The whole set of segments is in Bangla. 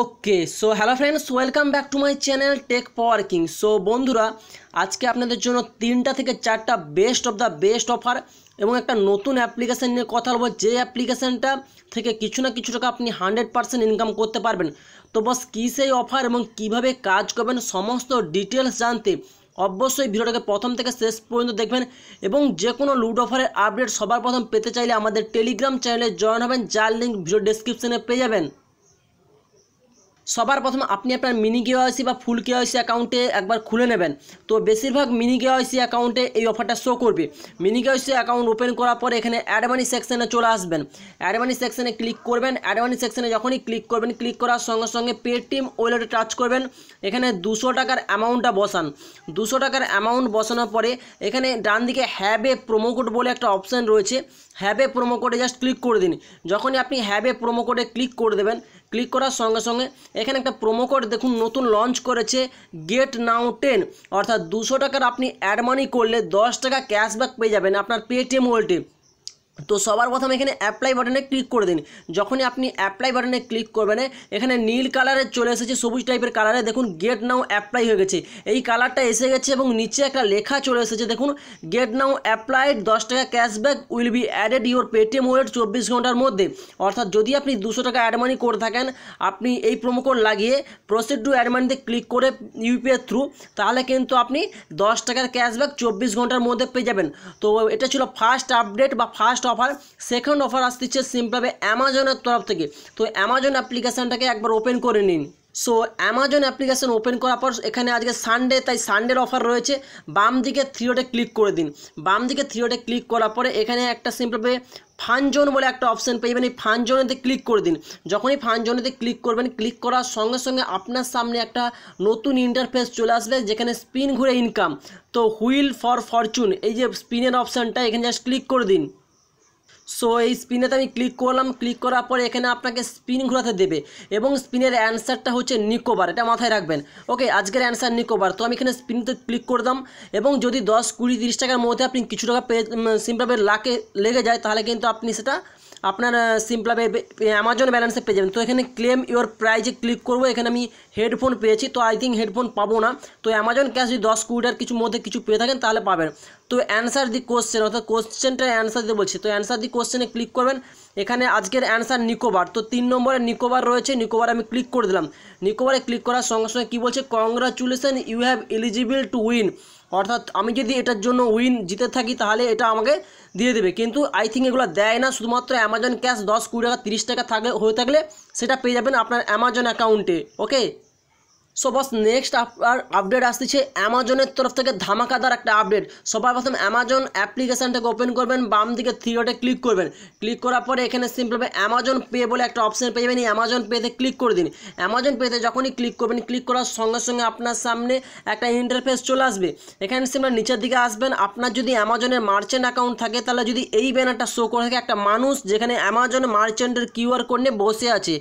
okay so hello friends welcome back to my channel tech power king so বন্ধুরা আজকে আপনাদের জন্য তিনটা থেকে চারটা best of the best offer এবং একটা নতুন অ্যাপ্লিকেশান নিয়ে কথা বলবো যে অ্যাপ্লিকেশানটা থেকে কিছু না কিছু টাকা আপনি হান্ড্রেড পারসেন্ট ইনকাম করতে পারবেন তো বস কী সেই অফার এবং কিভাবে কাজ করবেন সমস্ত ডিটেলস জানতে অবশ্যই ভিডিওটাকে প্রথম থেকে শেষ পর্যন্ত দেখবেন এবং যে কোনো লুট অফারের আপডেট সবার প্রথম পেতে চাইলে আমাদের টেলিগ্রাম চ্যানেলে জয়েন হবেন যার লিঙ্ক ভিডিও ডিসক্রিপশানে পেয়ে যাবেন সবার প্রথম আপনি আপনার মিনি কেওয়াইসি বা ফুল কেওয়াইসি অ্যাকাউন্টে একবার খুলে নেবেন তো বেশিরভাগ মিনি কেওয়াইসি অ্যাকাউন্টে এই অফারটা শো করবে মিনি কেওয়াইসি অ্যাকাউন্ট ওপেন করার পরে এখানে অ্যাডমানি সেকশনে চলে আসবেন অ্যাডমানি সেকশনে ক্লিক করবেন অ্যাডমানি সেকশনে যখনই ক্লিক করবেন ক্লিক করার সঙ্গে সঙ্গে পেটিএম ওয়েলেটে টাচ করবেন এখানে দুশো টাকার অ্যামাউন্টটা বসান দুশো টাকার অ্যামাউন্ট বসানোর পরে এখানে ডান দিকে হ্যাভ প্রোমো কোড বলে একটা অপশান রয়েছে হ্যাবে প্রোমো কোডে জাস্ট ক্লিক করে দিন যখনই আপনি হ্যাবে প্রোমো কোডে ক্লিক করে দেবেন ক্লিক করার সঙ্গে সঙ্গে এখানে একটা প্রোমো কোড দেখুন নতুন লঞ্চ করেছে গেট নাও টেন অর্থাৎ দুশো টাকার আপনি অ্যাড মানি করলে দশ টাকা ক্যাশব্যাক পেয়ে যাবেন আপনার পেটিএম ওয়ালেটে তো সবার প্রথমে এখানে অ্যাপ্লাই বাটনে ক্লিক করে দিন যখনই আপনি অ্যাপ্লাই বাটনে ক্লিক করবেন এখানে নীল কালারে চলে এসেছে সবুজ টাইপের কালারে দেখুন গেট নাও অ্যাপ্লাই হয়ে গেছে এই কালারটা এসে গেছে এবং নিচে একটা লেখা চলে এসেছে দেখুন গেট নাও অ্যাপ্লাইড দশ টাকা cashback will be added your Paytm wallet চব্বিশ ঘন্টার মধ্যে অর্থাৎ যদি আপনি দুশো টাকা অ্যাড মানি করে থাকেন আপনি এই কোড লাগিয়ে প্রসিড টু অ্যাড মানিতে ক্লিক করে ইউপিআই থ্রু তাহলে কিন্তু আপনি দশ টাকার ক্যাশব্যাক চব্বিশ ঘন্টার মধ্যে পেয়ে যাবেন তো এটা ছিল ফার্স্ট আপডেট বা first first offer second offer আসতেছে সিম্পলভাবে অ্যামাজনের তরফ থেকে তো অ্যামাজন অ্যাপ্লিকেশানটাকে একবার ওপেন করে নিন সো অ্যামাজন অ্যাপ্লিকেশন ওপেন করার পর এখানে আজকে সানডে তাই সানডের অফার রয়েছে বাম দিকে থ্রিওটে ক্লিক করে দিন বাম দিকে থ্রিওটে ক্লিক করার পরে এখানে একটা সিম্পলভাবে ফানজোন বলে একটা অপশান পেয়ে যাবেন এই ফানজোনেতে ক্লিক করে দিন যখনই ফানজোনেতে ক্লিক করবেন ক্লিক করার সঙ্গে সঙ্গে আপনার সামনে একটা নতুন ইন্টারফেস চলে আসবে যেখানে স্পিন ঘুরে ইনকাম তো হুইল ফর ফরচুন এই যে স্পিনের অপশানটা এখানে জাস্ট ক্লিক করে দিন সো এই স্পিনেতে আমি ক্লিক করলাম ক্লিক করার পরে এখানে আপনাকে স্পিন ঘোরাতে দেবে এবং স্পিনের অ্যান্সারটা হচ্ছে নিকোবার এটা মাথায় রাখবেন ওকে আজকের অ্যান্সার নিকোবার তো আমি এখানে স্পিনতে ক্লিক করলাম এবং যদি দশ কুড়ি তিরিশ টাকার মধ্যে আপনি কিছু টাকা পে সিমভাবে লাকে লেগে যায় তাহলে কিন্তু আপনি সেটা আপনার সিমপ্লা অ্যামাজন ব্যালেন্সে পেয়ে যাবেন তো এখানে ক্লেম ইওর প্রাইজে ক্লিক করবো এখানে আমি হেডফোন পেয়েছি তো আই থিঙ্ক হেডফোন পাবো না তো অ্যামাজন ক্যাশ যদি দশ কুড়িটার কিছু মধ্যে কিছু পেয়ে থাকেন তাহলে পাবেন তো অ্যান্সার দি কোশ্চেন অর্থাৎ কোশ্চেনটা অ্যান্সার দিতে বলছি তো অ্যান্সার দি কোশ্চেনে ক্লিক করবেন এখানে আজকের অ্যান্সার নিকোবার তো তিন নম্বরে নিকোবার রয়েছে নিকোবার আমি ক্লিক করে দিলাম নিকোবারে ক্লিক করার সঙ্গে সঙ্গে কী বলছে congratulation you have eligible to win অর্থাৎ আমি যদি এটার জন্য উইন জিতে থাকি তাহলে এটা আমাকে দিয়ে দেবে কিন্তু আই থিঙ্ক এগুলো দেয় না শুধুমাত্র অ্যামাজন ক্যাশ দশ কুড়ি টাকা তিরিশ টাকা থাকলে হয়ে থাকলে সেটা পেয়ে যাবেন আপনার অ্যামাজন অ্যাকাউন্টে ওকে সো বস নেক্সট আপনার আপডেট আসতেছে অ্যামাজনের তরফ থেকে ধামাকাদার একটা আপডেট সবার প্রথম অ্যামাজন অ্যাপ্লিকেশানটাকে ওপেন করবেন বাম দিকে থ্রিওটে ক্লিক করবেন ক্লিক করার পরে এখানে সিম্পলভাবে অ্যামাজন পে বলে একটা অপশান পেয়ে যাবেন এই অ্যামাজন পেতে ক্লিক করে দিন অ্যামাজন পেতে যখনই ক্লিক করবেন ক্লিক করার সঙ্গে সঙ্গে আপনার সামনে একটা ইন্টারফেস চলে আসবে এখানে সিম্পল নিচের দিকে আসবেন আপনার যদি অ্যামাজনের মার্চেন্ট অ্যাকাউন্ট থাকে তাহলে যদি এই ব্যানারটা শো করে থাকে একটা মানুষ যেখানে অ্যামাজন মার্চেন্টের কিউআর কোড নিয়ে বসে আছে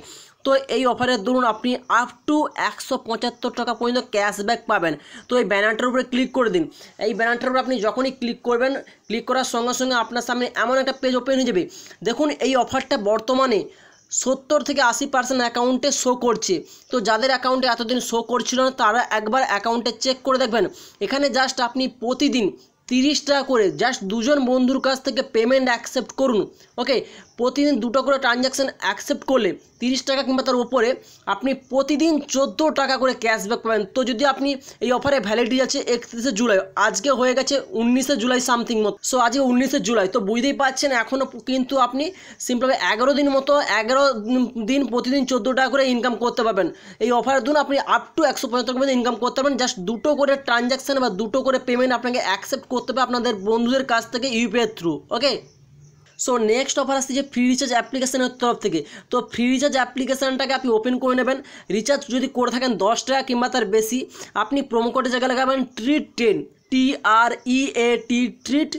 তো এই অফারের দরুন আপনি আপ টু একশো পঁচাত্তর টাকা পর্যন্ত ক্যাশব্যাক পাবেন তো এই ব্যানারটার উপরে ক্লিক করে দিন এই ব্যানারটার উপরে আপনি যখনই ক্লিক করবেন ক্লিক করার সঙ্গে সঙ্গে আপনার সামনে এমন একটা পেজ ওপেন হয়ে যাবে দেখুন এই অফারটা বর্তমানে সত্তর থেকে আশি পার্সেন্ট অ্যাকাউন্টে শো করছে তো যাদের অ্যাকাউন্টে এতদিন শো করছিল না তারা একবার অ্যাকাউন্টে চেক করে দেখবেন এখানে জাস্ট আপনি প্রতিদিন তিরিশ টাকা করে জাস্ট দুজন বন্ধুর কাছ থেকে পেমেন্ট অ্যাকসেপ্ট করুন ওকে প্রতিদিন দুটো করে ট্রানজ্যাকশান অ্যাকসেপ্ট করলে তিরিশ টাকা কিংবা তার উপরে আপনি প্রতিদিন চোদ্দো টাকা করে ক্যাশব্যাক পাবেন তো যদি আপনি এই অফারে ভ্যালিডিটি আছে একত্রিশে জুলাই আজকে হয়ে গেছে উনিশে জুলাই সামথিং মতো সো আজকে উনিশে জুলাই তো বুঝতেই পারছেন এখনও কিন্তু আপনি সিম্পলভাবে এগারো দিন মতো এগারো দিন প্রতিদিন চোদ্দো টাকা করে ইনকাম করতে পারবেন এই অফারের দিন আপনি আপ টু একশো পঁচাত্তর ইনকাম করতে পারবেন জাস্ট দুটো করে ট্রানজ্যাকশান বা দুটো করে পেমেন্ট আপনাকে অ্যাকসেপ্ট করতে করতে হবে আপনাদের বন্ধুদের কাছ থেকে UPI through okay so next offer আসছে যে ফ্রি রিচার্জ অ্যাপ্লিকেশনের তরফ থেকে তো ফ্রি রিচার্জ অ্যাপ্লিকেশানটাকে আপনি ওপেন করে নেবেন রিচার্জ যদি করে থাকেন দশ টাকা কিংবা তার বেশি আপনি প্রোমো কোডে জায়গায় লাগাবেন treat ten T R E A T treat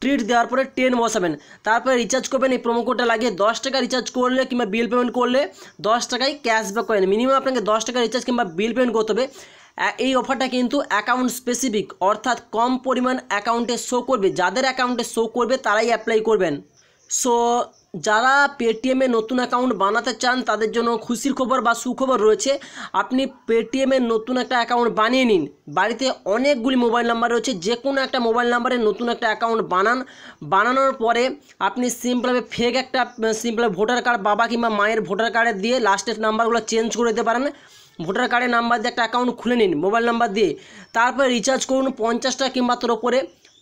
treat দেওয়ার পরে টেন বসাবেন তারপরে রিচার্জ করবেন এই প্রোমো কোডটা লাগিয়ে দশ টাকা রিচার্জ করলে কিংবা বিল পেমেন্ট করলে দশ টাকায় ক্যাশব্যাক করেন মিনিমাম আপনাকে দশ টাকা রিচার্জ কিংবা বিল পেমেন্ট করতে হবে এই অফারটা কিন্তু অ্যাকাউন্ট স্পেসিফিক অর্থাৎ কম পরিমাণ অ্যাকাউন্টে শো করবে যাদের অ্যাকাউন্টে শো করবে তারাই অ্যাপ্লাই করবেন সো যারা পেটিএমে নতুন অ্যাকাউন্ট বানাতে চান তাদের জন্য খুশির খবর বা সুখবর রয়েছে আপনি পেটিএমে নতুন একটা অ্যাকাউন্ট বানিয়ে নিন বাড়িতে অনেকগুলি মোবাইল নাম্বার রয়েছে যে কোনো একটা মোবাইল নাম্বারে নতুন একটা অ্যাকাউন্ট বানান বানানোর পরে আপনি সিম্পলভাবে ফেক একটা সিম্পল ভোটার কার্ড বাবা কিংবা মায়ের ভোটার কার্ডে দিয়ে লাস্টের নাম্বারগুলো চেঞ্জ করে দিতে পারেন ভোটার কার্ডের নাম্বার দিয়ে একটা অ্যাকাউন্ট খুলে নিন মোবাইল নাম্বার দিয়ে তারপরে রিচার্জ করুন পঞ্চাশ টাকা কিংবা তোর ওপরে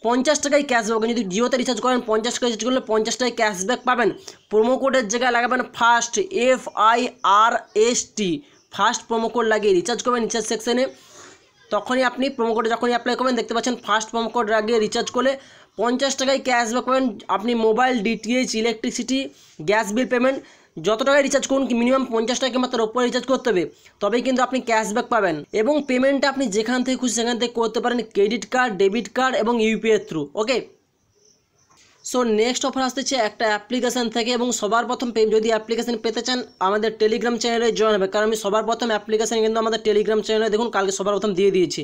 পঞ্চাশ টাকায় ক্যাশব্যাক যদি জিওতে রিচার্জ করেন পঞ্চাশ টাকা রিচার্জ করলে পঞ্চাশ টাকায় ক্যাশব্যাক পাবেন প্রোমো কোডের জায়গায় লাগাবেন first F I R S T first promo code লাগিয়ে রিচার্জ করবেন রিচার্জ সেকশনে তখনই আপনি প্রোমো কোড যখনই অ্যাপ্লাই করবেন দেখতে পাচ্ছেন ফার্স্ট প্রোমো কোড লাগিয়ে রিচার্জ করলে পঞ্চাশ টাকায় ক্যাশব্যাক পাবেন আপনি mobile DTH electricity gas bill payment যত টাকায় রিচার্জ করুন কি মিনিমাম পঞ্চাশ টাকা মাত্র ওপরে রিচার্জ করতে হবে তবেই কিন্তু আপনি ক্যাশব্যাক পাবেন এবং পেমেন্টটা আপনি যেখান থেকে খুশি সেখান থেকে করতে পারেন ক্রেডিট কার্ড ডেবিট কার্ড এবং UPI through okay so next offer আসতেছে একটা অ্যাপ্লিকেশান থেকে এবং সবার প্রথম যদি অ্যাপ্লিকেশান পেতে চান আমাদের টেলিগ্রাম চ্যানেলে জয়েন হবে কারণ আমি সবার প্রথম অ্যাপ্লিকেশান কিন্তু আমাদের টেলিগ্রাম চ্যানেলে দেখুন কালকে সবার প্রথম দিয়ে দিয়েছি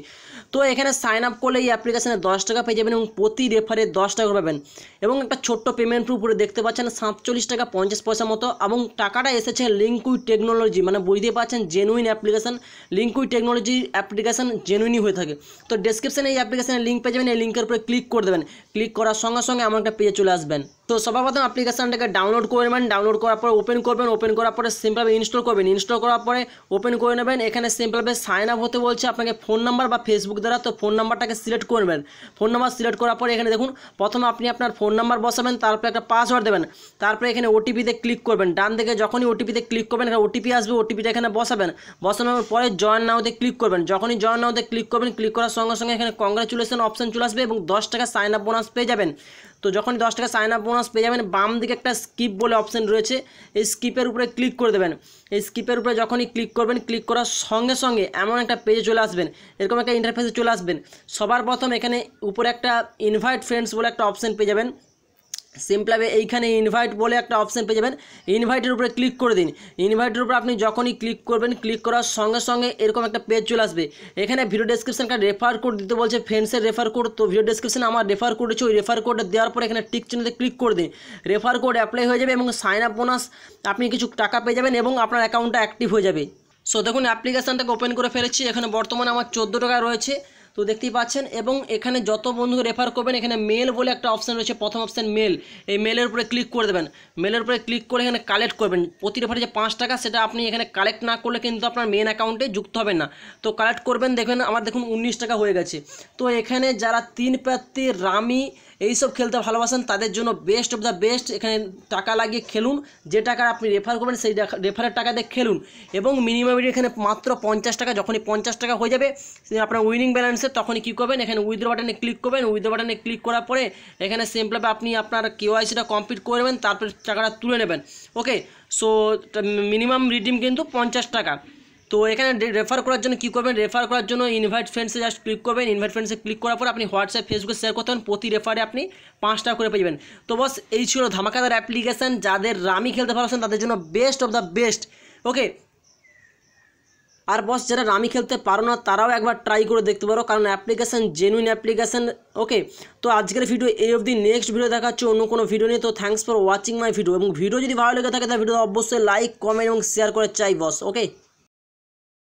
তো এখানে সাইন আপ করলে এই অ্যাপ্লিকেশানে দশ টাকা পেয়ে যাবেন এবং প্রতি রেফারে দশ টাকা পাবেন এবং একটা ছোট্ট পেমেন্ট করে দেখতে পাচ্ছেন সাতচল্লিশ টাকা পঞ্চাশ পয়সা মতো এবং টাকাটা এসেছে লিঙ্কুই টেকনোলজি মানে বুঝতে পারছেন জেনুইন অ্যাপ্লিকেশান লিঙ্কুই টেকনোলজি অ্যাপ্লিকেশান জেনুইনই হয়ে থাকে তো ডেসক্রিপশানে এই অ্যাপ্লিকেশানের লিঙ্ক পেয়ে যাবেন এই লিঙ্কের উপরে ক্লিক করে দেবেন ক্লিক করার সঙ্গে সঙ্গে আমার একটা দিয়ে চলে আসবেন তো সবার প্রথম অ্যাপ্লিকেশানটাকে ডাউনলোড করে নেবেন ডাউনলোড করার পরে ওপেন করবেন ওপেন করার পরে সিম্পলভাবে ইনস্টল করবেন ইনস্টল করার পরে ওপেন করে নেবেন এখানে সিম্পলভাবে সাইন আপ হতে বলছে আপনাকে ফোন নাম্বার বা ফেসবুক দ্বারা তো ফোন নাম্বারটাকে সিলেক্ট করবেন ফোন নাম্বার সিলেক্ট করার পরে এখানে দেখুন প্রথমে আপনি আপনার ফোন নাম্বার বসাবেন তারপরে একটা পাসওয়ার্ড দেবেন তারপরে এখানে ওটিপিতে ক্লিক করবেন ডান দিকে যখনই ওটিপিতে ক্লিক করবেন এখানে ওটিপি আসবে ওটিপিটা এখানে বসাবেন বসানোর পরে জয়েন নাওতে ক্লিক করবেন যখনই জয়েন নাওতে ক্লিক করবেন ক্লিক করার সঙ্গে সঙ্গে এখানে কংগ্রেচুলেশন অপশান চলে আসবে এবং দশ টাকা সাইন আপ বোনাস পেয়ে যাবেন তো যখনই দশ টাকা সাইন আপ বোনাস মাউস পেয়ে যাবেন বাম দিকে একটা স্কিপ বলে অপশন রয়েছে এই স্কিপের উপরে ক্লিক করে দেবেন এই স্কিপের উপরে যখনই ক্লিক করবেন ক্লিক করার সঙ্গে সঙ্গে এমন একটা পেজে চলে আসবেন এরকম একটা ইন্টারফেসে চলে আসবেন সবার প্রথম এখানে উপরে একটা ইনভাইট ফ্রেন্ডস বলে একটা অপশন পেয়ে যাবেন সিম্পলভাবে এইখানে ইনভাইট বলে একটা অপশান পেয়ে যাবেন ইনভাইটের উপরে ক্লিক করে দিন ইনভাইটের উপরে আপনি যখনই ক্লিক করবেন ক্লিক করার সঙ্গে সঙ্গে এরকম একটা পেজ চলে আসবে এখানে ভিডিও কার্ড রেফার কোড দিতে বলছে ফ্রেন্ডসের রেফার কোড তো ভিডিও ডেসক্রিপশানে আমার রেফার কোড রয়েছে ওই রেফার কোডে দেওয়ার পর এখানে টিক চিহ্নতে ক্লিক করে দিন রেফার কোড অ্যাপ্লাই হয়ে যাবে এবং সাইন আপ বোনাস আপনি কিছু টাকা পেয়ে যাবেন এবং আপনার অ্যাকাউন্টটা অ্যাক্টিভ হয়ে যাবে সো দেখুন অ্যাপ্লিকেশানটাকে ওপেন করে ফেলেছি এখানে বর্তমানে আমার চোদ্দো টাকা রয়েছে তো দেখতেই পাচ্ছেন এবং এখানে যত বন্ধু রেফার করবেন এখানে মেল বলে একটা অপশান রয়েছে প্রথম অপশান মেল এই মেলের উপরে ক্লিক করে দেবেন মেলের উপরে ক্লিক করে এখানে কালেক্ট করবেন প্রতি রেফারে যে পাঁচ টাকা সেটা আপনি এখানে কালেক্ট না করলে কিন্তু আপনার মেন অ্যাকাউন্টে যুক্ত হবেন না তো কালেক্ট করবেন দেখবেন আমার দেখুন উনিশ টাকা হয়ে গেছে তো এখানে যারা তিন প্রার্থী রামি এই সব খেলতে ভালোবাসেন তাদের জন্য বেস্ট অফ দ্য বেস্ট এখানে টাকা লাগিয়ে খেলুন যে টাকা আপনি রেফার করবেন সেই রেফারের টাকা দিয়ে খেলুন এবং মিনিমাম এখানে মাত্র পঞ্চাশ টাকা যখনই পঞ্চাশ টাকা হয়ে যাবে আপনার উইনিং ব্যালেন্সে তখনই কী করবেন এখানে উইথড্র বাটনে ক্লিক করবেন উইথড্র বাটনে ক্লিক করার পরে এখানে সিম্পলভাবে আপনি আপনার কেওয়াইসিটা কমপ্লিট করবেন তারপরে টাকাটা তুলে নেবেন ওকে সো মিনিমাম রিডিম কিন্তু পঞ্চাশ টাকা তো এখানে রেফার করার জন্য কী করবেন রেফার করার জন্য ইনভাইট ফ্রেন্ডসে জাস্ট ক্লিক করবেন ইনভাইট ফ্রেন্ডসে ক্লিক করার পর আপনি হোয়াটসঅ্যাপ ফেসবুকে শেয়ার করতে হবেন প্রতি রেফারে আপনি পাঁচ টাকা করে পেয়ে তো বস এই ছিল ধামাকাদার অ্যাপ্লিকেশান যাদের রামি খেলতে পারছেন তাদের জন্য best of the best okay আর বস যারা রামি খেলতে পারো না তারাও একবার ট্রাই করে দেখতে পারো কারণ অ্যাপ্লিকেশান জেনুইন অ্যাপ্লিকেশান ওকে তো আজকের ভিডিও এই অবধি নেক্সট ভিডিও দেখা হচ্ছে অন্য কোনো ভিডিও নিয়ে তো thanks for watching my video এবং ভিডিও যদি ভালো লেগে থাকে তাহলে ভিডিও অবশ্যই লাইক কমেন্ট এবং শেয়ার করে চাই বস ওকে